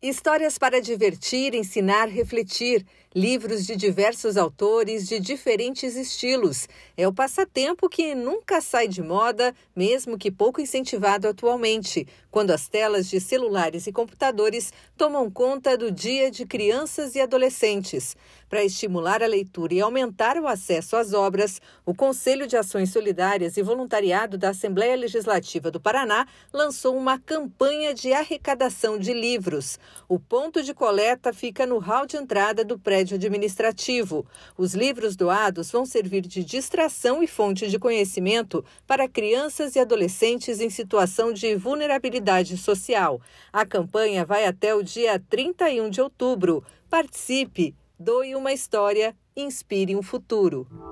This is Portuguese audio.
Histórias para divertir, ensinar, refletir. Livros de diversos autores de diferentes estilos. É o passatempo que nunca sai de moda, mesmo que pouco incentivado atualmente, quando as telas de celulares e computadores tomam conta do dia de crianças e adolescentes. Para estimular a leitura e aumentar o acesso às obras, o Conselho de Ações Solidárias e Voluntariado da Assembleia Legislativa do Paraná lançou uma campanha de arrecadação de livros. O ponto de coleta fica no hall de entrada do prédio administrativo. Os livros doados vão servir de distração e fonte de conhecimento para crianças e adolescentes em situação de vulnerabilidade social. A campanha vai até o dia 31 de outubro. Participe, doe uma história, inspire um futuro.